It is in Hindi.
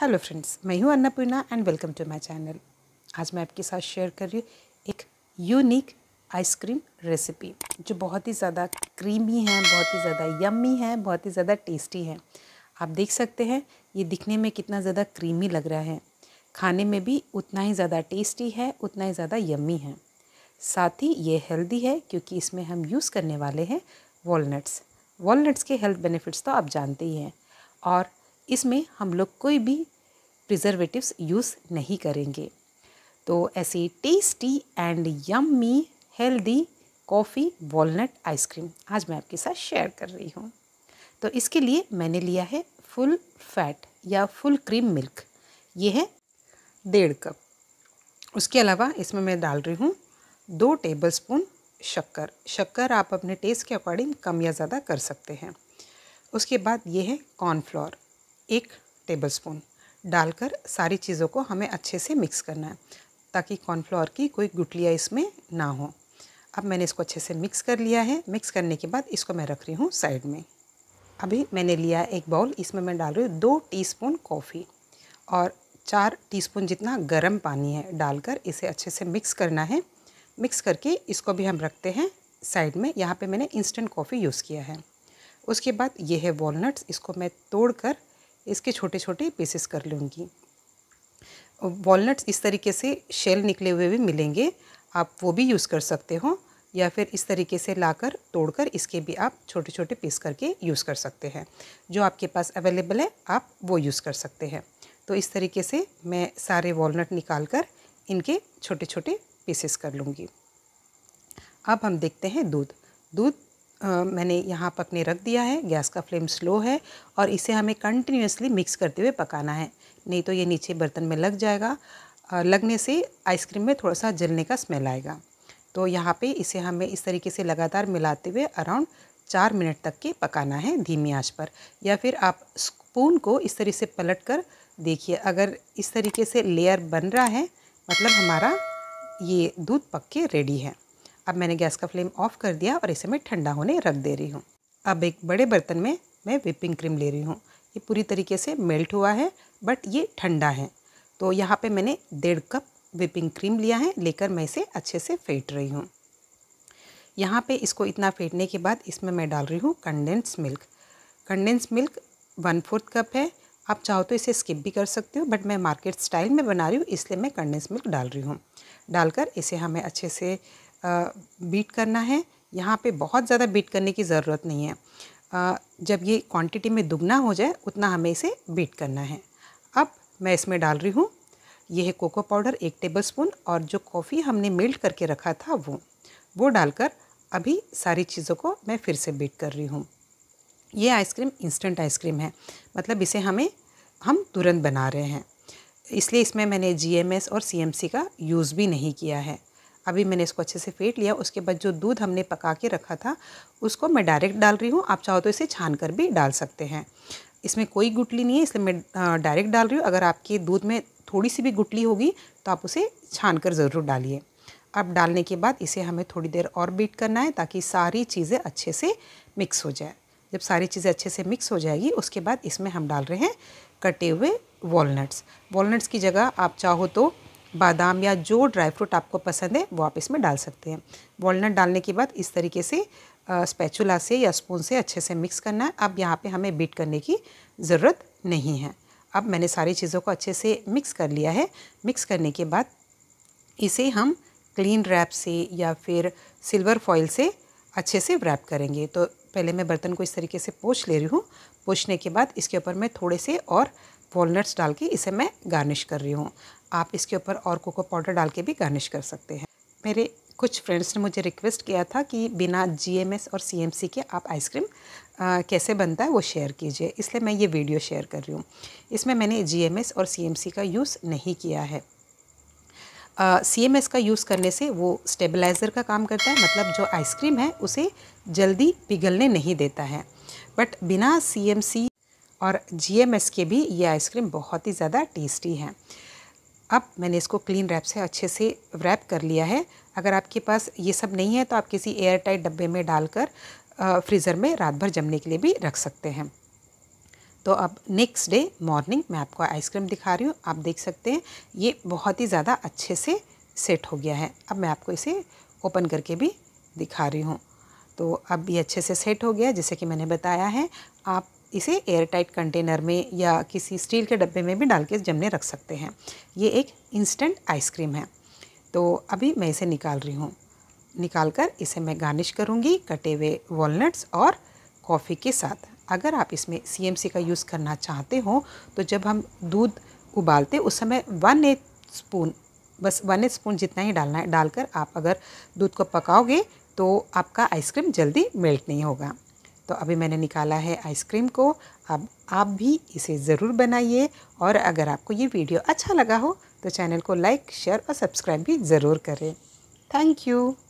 हेलो फ्रेंड्स मैं हूं Annapurna and welcome to my channel आज मैं आपके साथ शेयर कर रही हूँ एक यूनिक आइसक्रीम रेसिपी जो बहुत ही ज़्यादा क्रीमी है बहुत ही ज़्यादा यम्मी है बहुत ही ज़्यादा टेस्टी है आप देख सकते हैं ये दिखने में कितना ज़्यादा क्रीमी लग रहा है खाने में भी उतना ही ज़्यादा टेस्टी है उतना ही ज़्यादा यम्मी है साथ ही ये हेल्दी है क्योंकि इसमें हम यूज़ करने वाले हैं वॉलट्स वॉलट्स के हेल्थ बेनिफिट्स तो आप जानते ही हैं और इसमें हम लोग कोई भी प्रिजर्वेटिव्स यूज़ नहीं करेंगे तो ऐसे tasty and yummy healthy coffee walnut ice cream आज मैं आपके साथ शेयर कर रही हूँ तो इसके लिए मैंने लिया है फुल फैट या फुल क्रीम मिल्क ये है डेढ़ कप उसके अलावा इसमें मैं डाल रही हूँ दो टेबल स्पून शक्कर शक्कर आप अपने टेस्ट के अकॉर्डिंग कम या ज़्यादा कर सकते हैं उसके बाद ये है कॉर्नफ्लोर एक टेबलस्पून डालकर सारी चीज़ों को हमें अच्छे से मिक्स करना है ताकि कॉर्नफ्लोर की कोई गुटलियाँ इसमें ना हो अब मैंने इसको अच्छे से मिक्स कर लिया है मिक्स करने के बाद इसको मैं रख रही हूँ साइड में अभी मैंने लिया एक बाउल इसमें मैं डाल रही हूँ दो टी कॉफ़ी और चार टीस्पून जितना गर्म पानी है डालकर इसे अच्छे से मिक्स करना है मिक्स करके इसको भी हम रखते हैं साइड में यहाँ पे मैंने इंस्टेंट कॉफ़ी यूज़ किया है उसके बाद ये है वॉलनट्स इसको मैं तोड़कर इसके छोटे छोटे पीसेस कर लूँगी वॉलनट्स इस तरीके से शेल निकले हुए भी मिलेंगे आप वो भी यूज़ कर सकते हो या फिर इस तरीके से लाकर तोड़कर इसके भी आप छोटे छोटे पीस करके यूज़ कर सकते हैं जो आपके पास अवेलेबल है आप वो यूज़ कर सकते हैं तो इस तरीके से मैं सारे वॉलनट निकाल कर इनके छोटे छोटे पीसेस कर लूँगी अब हम देखते हैं दूध दूध आ, मैंने यहाँ पकने रख दिया है गैस का फ्लेम स्लो है और इसे हमें कंटिन्यूसली मिक्स करते हुए पकाना है नहीं तो ये नीचे बर्तन में लग जाएगा आ, लगने से आइसक्रीम में थोड़ा सा जलने का स्मेल आएगा तो यहाँ पे इसे हमें इस तरीके से लगातार मिलाते हुए अराउंड चार मिनट तक के पकाना है धीमी आंच पर या फिर आप स्पून को इस तरह से पलट कर देखिए अगर इस तरीके से लेयर बन रहा है मतलब हमारा ये दूध पक के रेडी है अब मैंने गैस का फ्लेम ऑफ कर दिया और इसे मैं ठंडा होने रख दे रही हूँ अब एक बड़े बर्तन में मैं विपिंग क्रीम ले रही हूँ ये पूरी तरीके से मेल्ट हुआ है बट ये ठंडा है तो यहाँ पे मैंने डेढ़ कप विपिंग क्रीम लिया है लेकर मैं इसे अच्छे से फेंट रही हूँ यहाँ पे इसको इतना फेंटने के बाद इसमें मैं डाल रही हूँ condense milk condense milk one fourth cup है आप चाहो तो इसे स्किप भी कर सकते हो बट मैं मार्केट स्टाइल में बना रही हूँ इसलिए मैं कंडेंस मिल्क डाल रही हूँ डालकर इसे हमें अच्छे से बीट करना है यहाँ पे बहुत ज़्यादा बीट करने की ज़रूरत नहीं है जब ये क्वांटिटी में दुगना हो जाए उतना हमें इसे बीट करना है अब मैं इसमें डाल रही हूँ यह है कोको पाउडर एक टेबलस्पून और जो कॉफ़ी हमने मेल्ट करके रखा था वो वो डालकर अभी सारी चीज़ों को मैं फिर से बीट कर रही हूँ ये आइसक्रीम इंस्टेंट आइसक्रीम है मतलब इसे हमें हम तुरंत बना रहे हैं इसलिए इसमें मैंने जी और सी का यूज़ भी नहीं किया है अभी मैंने इसको अच्छे से फेंट लिया उसके बाद जो दूध हमने पका के रखा था उसको मैं डायरेक्ट डाल रही हूँ आप चाहो तो इसे छान कर भी डाल सकते हैं इसमें कोई गुटली नहीं है इसलिए मैं डायरेक्ट डाल रही हूँ अगर आपके दूध में थोड़ी सी भी गुटली होगी तो आप उसे छान कर ज़रूर डालिए अब डालने के बाद इसे हमें थोड़ी देर और बीट करना है ताकि सारी चीज़ें अच्छे से मिक्स हो जाए जब सारी चीज़ें अच्छे से मिक्स हो जाएगी उसके बाद इसमें हम डाल रहे हैं कटे हुए वॉलनट्स वॉलनट्स की जगह आप चाहो तो बादाम या जो ड्राई फ्रूट आपको पसंद है वो आप इसमें डाल सकते हैं वॉलनट डालने के बाद इस तरीके से स्पैचुला से या स्पून से अच्छे से मिक्स करना है अब यहाँ पे हमें बीट करने की ज़रूरत नहीं है अब मैंने सारी चीज़ों को अच्छे से मिक्स कर लिया है मिक्स करने के बाद इसे हम क्लीन रैप से या फिर सिल्वर फॉइल से अच्छे से रैप करेंगे तो पहले मैं बर्तन को इस तरीके से पोछ ले रही हूँ पोछने के बाद इसके ऊपर मैं थोड़े से और वॉलनट्स डाल के इसे मैं गार्निश कर रही हूँ आप इसके ऊपर और कोको पाउडर डाल के भी गार्निश कर सकते हैं मेरे कुछ फ्रेंड्स ने मुझे रिक्वेस्ट किया था कि बिना जीएमएस और सीएमसी के आप आइसक्रीम कैसे बनता है वो शेयर कीजिए इसलिए मैं ये वीडियो शेयर कर रही हूँ इसमें मैंने जीएमएस और सीएमसी का यूज़ नहीं किया है सीएमएस uh, का यूज़ करने से वो स्टेबलाइज़र का काम करता है मतलब जो आइसक्रीम है उसे जल्दी पिघलने नहीं देता है बट बिना सी और जीएमएस के भी ये आइसक्रीम बहुत ही ज़्यादा टेस्टी हैं अब मैंने इसको क्लीन रैप से अच्छे से रैप कर लिया है अगर आपके पास ये सब नहीं है तो आप किसी एयर टाइट डब्बे में डालकर फ्रीज़र में रात भर जमने के लिए भी रख सकते हैं तो अब नेक्स्ट डे मॉर्निंग मैं आपको आइसक्रीम दिखा रही हूँ आप देख सकते हैं ये बहुत ही ज़्यादा अच्छे से सेट हो गया है अब मैं आपको इसे ओपन करके भी दिखा रही हूँ तो अब ये अच्छे से सेट हो गया जैसे कि मैंने बताया है आप इसे एयर टाइट कंटेनर में या किसी स्टील के डब्बे में भी डाल के जमने रख सकते हैं ये एक इंस्टेंट आइसक्रीम है तो अभी मैं इसे निकाल रही हूँ निकाल कर इसे मैं गार्निश करूँगी कटे हुए वॉलट्स और कॉफ़ी के साथ अगर आप इसमें सी का यूज़ करना चाहते हो तो जब हम दूध उबालते उस समय वन एट स्पून बस वन एट स्पून जितना ही डालना है डालकर आप अगर दूध को पकाओगे तो आपका आइसक्रीम जल्दी मेल्ट नहीं होगा तो अभी मैंने निकाला है आइसक्रीम को अब आप भी इसे ज़रूर बनाइए और अगर आपको ये वीडियो अच्छा लगा हो तो चैनल को लाइक शेयर और सब्सक्राइब भी ज़रूर करें थैंक यू